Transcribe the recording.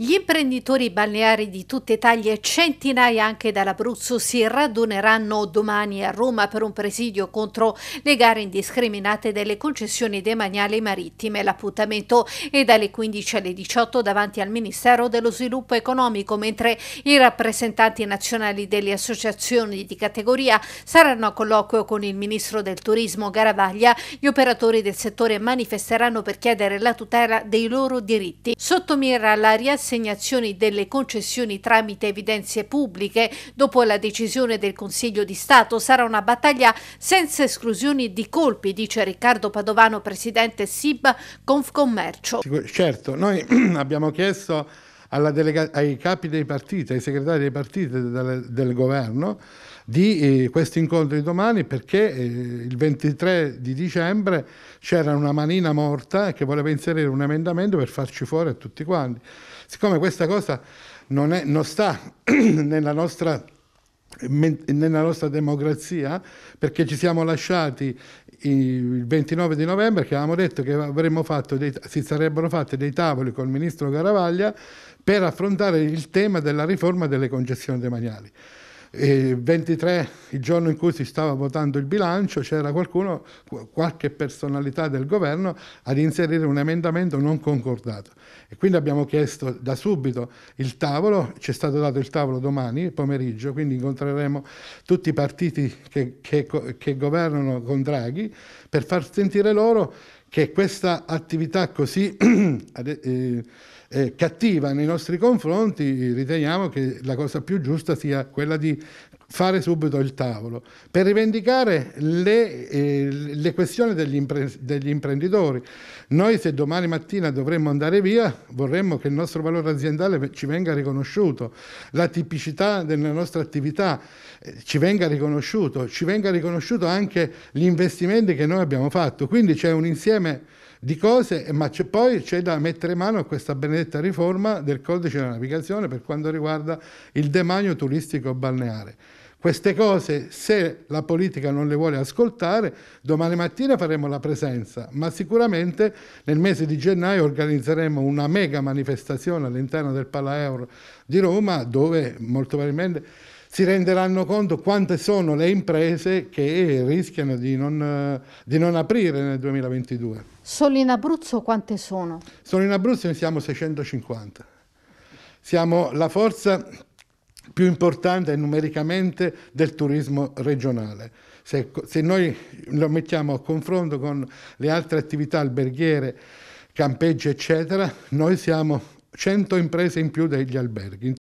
Gli imprenditori balneari di tutta Italia e centinaia anche dall'Abruzzo si raduneranno domani a Roma per un presidio contro le gare indiscriminate delle concessioni demaniali marittime. L'appuntamento è dalle 15 alle 18 davanti al Ministero dello Sviluppo Economico, mentre i rappresentanti nazionali delle associazioni di categoria saranno a colloquio con il Ministro del Turismo Garavaglia. Gli operatori del settore manifesteranno per chiedere la tutela dei loro diritti. Sottomira la riassegnazione assegnazioni delle concessioni tramite evidenze pubbliche dopo la decisione del Consiglio di Stato sarà una battaglia senza esclusioni di colpi, dice Riccardo Padovano, presidente SIB Confcommercio. Certo, noi abbiamo chiesto ai capi dei partiti, ai segretari dei partiti del, del governo di eh, questi incontri domani perché eh, il 23 di dicembre c'era una manina morta che voleva inserire un emendamento per farci fuori a tutti quanti. Siccome questa cosa non, è, non sta nella nostra nella nostra democrazia perché ci siamo lasciati il 29 di novembre che avevamo detto che avremmo fatto dei, si sarebbero fatti dei tavoli con il ministro Caravaglia per affrontare il tema della riforma delle concessioni demaniali. E 23 il giorno in cui si stava votando il bilancio c'era qualcuno, qualche personalità del governo ad inserire un emendamento non concordato e quindi abbiamo chiesto da subito il tavolo, ci è stato dato il tavolo domani pomeriggio, quindi incontreremo tutti i partiti che, che, che governano con Draghi per far sentire loro che questa attività così eh, eh, cattiva nei nostri confronti riteniamo che la cosa più giusta sia quella di fare subito il tavolo per rivendicare le, eh, le questioni degli, impre degli, imprenditori. Noi se domani mattina dovremmo andare via vorremmo che il nostro valore aziendale ci venga riconosciuto, la tipicità della nostra attività eh, ci venga riconosciuto, ci venga riconosciuto anche gli investimenti che noi abbiamo fatto. Quindi c'è un insieme di cose, ma poi c'è da mettere mano a questa benedetta riforma del codice della navigazione per quanto riguarda il demanio turistico balneare. Queste cose, se la politica non le vuole ascoltare, domani mattina faremo la presenza, ma sicuramente nel mese di gennaio organizzeremo una mega manifestazione all'interno del Palaeuro di Roma, dove molto probabilmente si renderanno conto quante sono le imprese che rischiano di non, di non aprire nel 2022. Solo in Abruzzo quante sono? Solo in Abruzzo ne siamo 650. Siamo la forza più importante numericamente del turismo regionale. Se, se noi lo mettiamo a confronto con le altre attività alberghiere, campeggi eccetera, noi siamo 100 imprese in più degli alberghi.